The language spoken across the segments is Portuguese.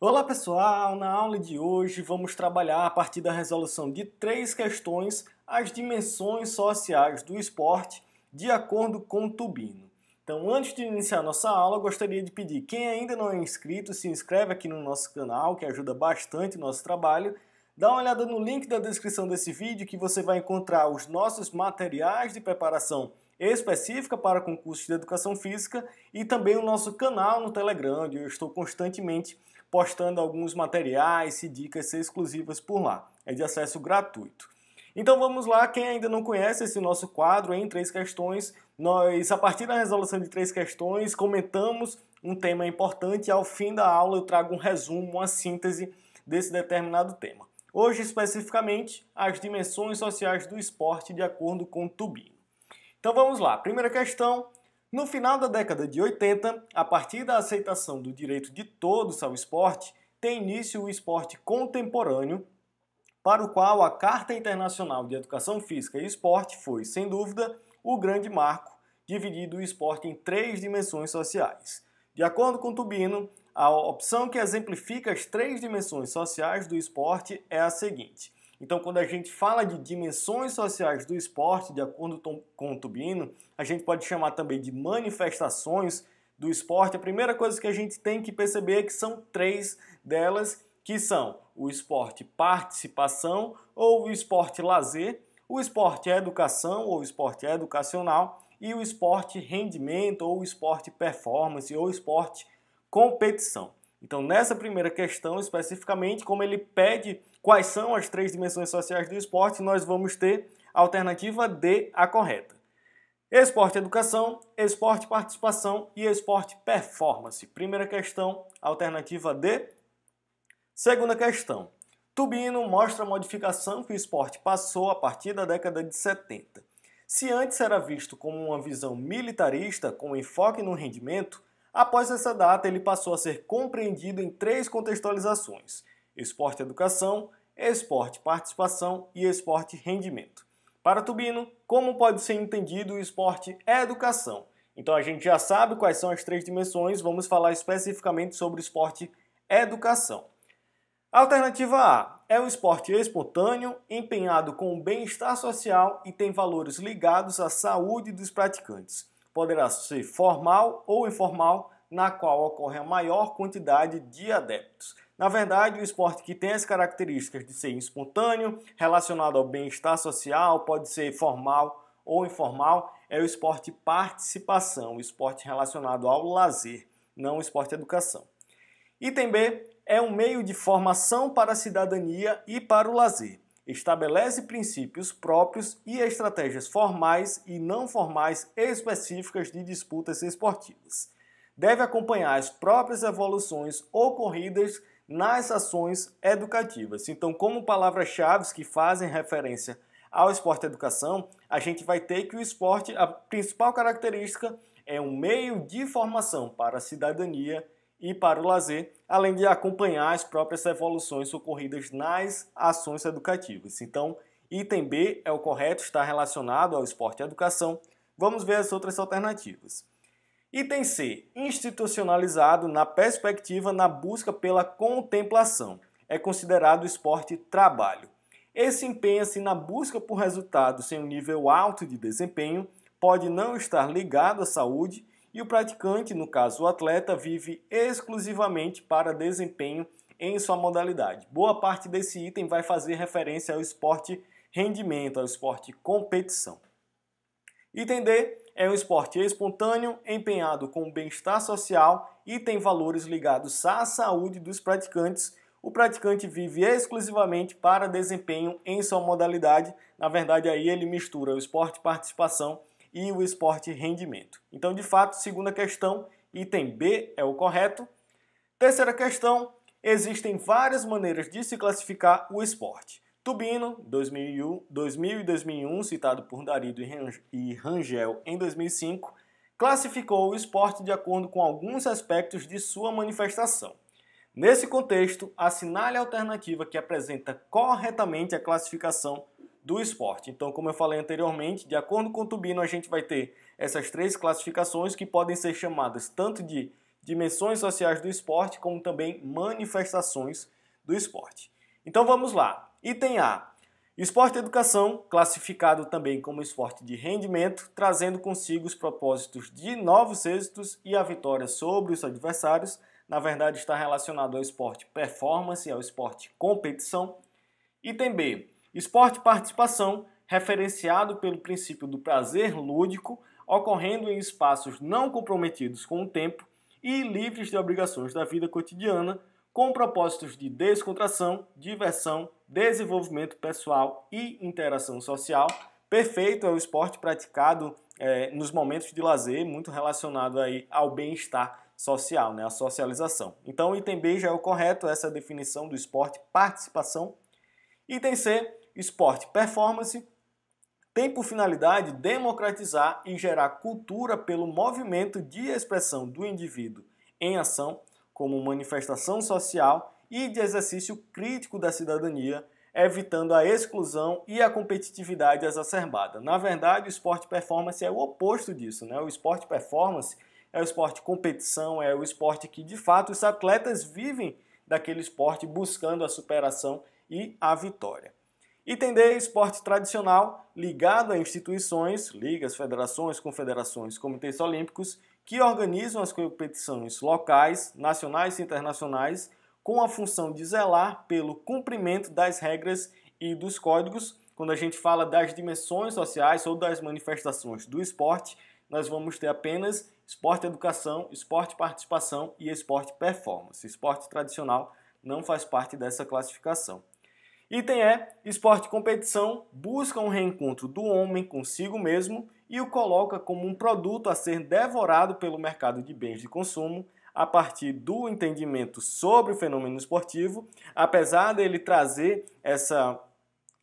Olá pessoal, na aula de hoje vamos trabalhar a partir da resolução de três questões as dimensões sociais do esporte de acordo com Tubino. Então, antes de iniciar nossa aula, gostaria de pedir quem ainda não é inscrito, se inscreve aqui no nosso canal, que ajuda bastante o nosso trabalho. Dá uma olhada no link da descrição desse vídeo que você vai encontrar os nossos materiais de preparação específica para concursos de educação física e também o nosso canal no Telegram, onde eu estou constantemente postando alguns materiais e dicas exclusivas por lá. É de acesso gratuito. Então vamos lá, quem ainda não conhece esse nosso quadro em três questões, nós a partir da resolução de três questões comentamos um tema importante e ao fim da aula eu trago um resumo, uma síntese desse determinado tema. Hoje especificamente as dimensões sociais do esporte de acordo com Tubino. Então vamos lá. Primeira questão, no final da década de 80, a partir da aceitação do direito de todos ao esporte, tem início o esporte contemporâneo, para o qual a Carta Internacional de Educação Física e Esporte foi, sem dúvida, o grande marco, dividido o esporte em três dimensões sociais. De acordo com Tubino, a opção que exemplifica as três dimensões sociais do esporte é a seguinte: então, quando a gente fala de dimensões sociais do esporte, de acordo com o Tubino, a gente pode chamar também de manifestações do esporte. A primeira coisa que a gente tem que perceber é que são três delas, que são o esporte participação ou o esporte lazer, o esporte educação ou esporte educacional e o esporte rendimento ou esporte performance ou esporte competição. Então, nessa primeira questão, especificamente, como ele pede quais são as três dimensões sociais do esporte, nós vamos ter a alternativa D, a correta. Esporte educação, esporte participação e esporte performance. Primeira questão, alternativa D. Segunda questão. Tubino mostra a modificação que o esporte passou a partir da década de 70. Se antes era visto como uma visão militarista com enfoque no rendimento, Após essa data, ele passou a ser compreendido em três contextualizações: esporte educação, esporte participação e esporte rendimento. Para Tubino, como pode ser entendido o esporte é educação? Então a gente já sabe quais são as três dimensões, vamos falar especificamente sobre o esporte educação. Alternativa A é um esporte espontâneo, empenhado com o bem-estar social e tem valores ligados à saúde dos praticantes poderá ser formal ou informal, na qual ocorre a maior quantidade de adeptos. Na verdade, o esporte que tem as características de ser espontâneo, relacionado ao bem-estar social, pode ser formal ou informal, é o esporte participação, o esporte relacionado ao lazer, não o esporte educação. Item B é um meio de formação para a cidadania e para o lazer estabelece princípios próprios e estratégias formais e não formais específicas de disputas esportivas. Deve acompanhar as próprias evoluções ocorridas nas ações educativas. Então, como palavras-chave que fazem referência ao esporte educação, a gente vai ter que o esporte, a principal característica é um meio de formação para a cidadania e para o lazer, além de acompanhar as próprias evoluções ocorridas nas ações educativas. Então, item B é o correto, está relacionado ao esporte e educação. Vamos ver as outras alternativas. Item C, institucionalizado na perspectiva na busca pela contemplação. É considerado esporte trabalho. Esse empenha-se na busca por resultados em um nível alto de desempenho, pode não estar ligado à saúde e o praticante, no caso o atleta, vive exclusivamente para desempenho em sua modalidade. Boa parte desse item vai fazer referência ao esporte rendimento, ao esporte competição. Item D é um esporte espontâneo, empenhado com o bem-estar social e tem valores ligados à saúde dos praticantes. O praticante vive exclusivamente para desempenho em sua modalidade. Na verdade, aí ele mistura o esporte participação e o esporte rendimento. Então, de fato, segunda questão, item B é o correto. Terceira questão, existem várias maneiras de se classificar o esporte. Tubino, 2001, 2000 e 2001, citado por Darido e Rangel em 2005, classificou o esporte de acordo com alguns aspectos de sua manifestação. Nesse contexto, assinale a alternativa que apresenta corretamente a classificação do esporte. Então, como eu falei anteriormente, de acordo com o Tubino, a gente vai ter essas três classificações que podem ser chamadas tanto de dimensões sociais do esporte, como também manifestações do esporte. Então vamos lá. Item A. Esporte e educação, classificado também como esporte de rendimento, trazendo consigo os propósitos de novos êxitos e a vitória sobre os adversários. Na verdade, está relacionado ao esporte performance, ao esporte competição. Item B Esporte participação, referenciado pelo princípio do prazer lúdico, ocorrendo em espaços não comprometidos com o tempo e livres de obrigações da vida cotidiana, com propósitos de descontração, diversão, desenvolvimento pessoal e interação social. Perfeito é o esporte praticado é, nos momentos de lazer, muito relacionado aí ao bem-estar social, né, a socialização. Então, item B já é o correto, essa é definição do esporte participação. Item C, Esporte Performance tem por finalidade democratizar e gerar cultura pelo movimento de expressão do indivíduo em ação, como manifestação social e de exercício crítico da cidadania, evitando a exclusão e a competitividade exacerbada. Na verdade, o esporte performance é o oposto disso, né? O esporte performance é o esporte competição, é o esporte que de fato os atletas vivem daquele esporte buscando a superação e a vitória. D, esporte tradicional ligado a instituições, ligas, federações, confederações, comitês olímpicos, que organizam as competições locais, nacionais e internacionais, com a função de zelar pelo cumprimento das regras e dos códigos. Quando a gente fala das dimensões sociais ou das manifestações do esporte, nós vamos ter apenas esporte educação, esporte participação e esporte performance. Esporte tradicional não faz parte dessa classificação. Item E: é, esporte e competição busca um reencontro do homem consigo mesmo e o coloca como um produto a ser devorado pelo mercado de bens de consumo a partir do entendimento sobre o fenômeno esportivo, apesar dele trazer essa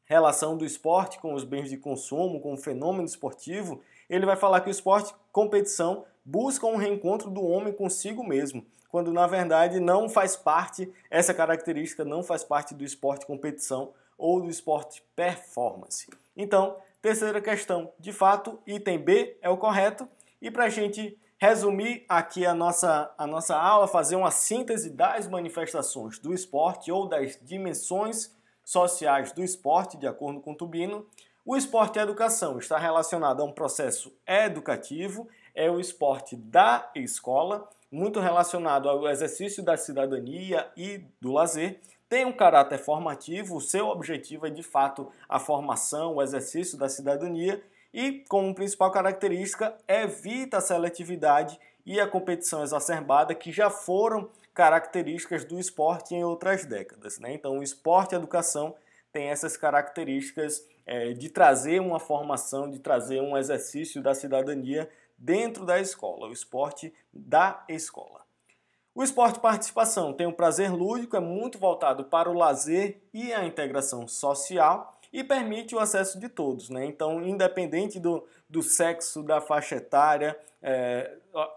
relação do esporte com os bens de consumo, com o fenômeno esportivo, ele vai falar que o esporte competição busca um reencontro do homem consigo mesmo quando na verdade não faz parte, essa característica não faz parte do esporte competição ou do esporte performance. Então, terceira questão, de fato, item B é o correto. E para a gente resumir aqui a nossa, a nossa aula, fazer uma síntese das manifestações do esporte ou das dimensões sociais do esporte, de acordo com Tubino, o esporte e a educação está relacionado a um processo educativo é o esporte da escola, muito relacionado ao exercício da cidadania e do lazer. Tem um caráter formativo, o seu objetivo é de fato a formação, o exercício da cidadania e, como principal característica, evita a seletividade e a competição exacerbada, que já foram características do esporte em outras décadas. Né? Então, o esporte e a educação têm essas características é, de trazer uma formação, de trazer um exercício da cidadania dentro da escola, o esporte da escola. O esporte participação tem um prazer lúdico, é muito voltado para o lazer e a integração social e permite o acesso de todos, né? Então, independente do, do sexo, da faixa etária, é,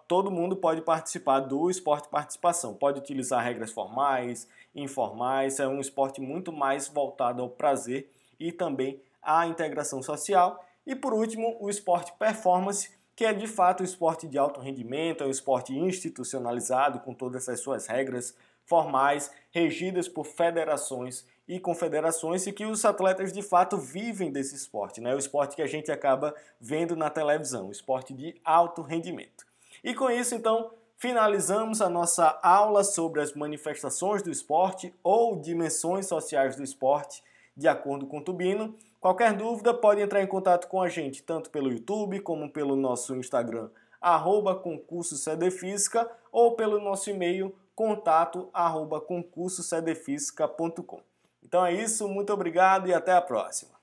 todo mundo pode participar do esporte participação. Pode utilizar regras formais, informais, é um esporte muito mais voltado ao prazer e também à integração social. E por último, o esporte performance, que é de fato um esporte de alto rendimento, é um esporte institucionalizado com todas as suas regras formais, regidas por federações e confederações e que os atletas de fato vivem desse esporte, né? É o esporte que a gente acaba vendo na televisão, o esporte de alto rendimento. E com isso, então, finalizamos a nossa aula sobre as manifestações do esporte ou dimensões sociais do esporte de acordo com o Tubino. Qualquer dúvida pode entrar em contato com a gente, tanto pelo YouTube como pelo nosso Instagram, arroba concurso Física, ou pelo nosso e-mail, contato arroba concurso Então é isso, muito obrigado e até a próxima.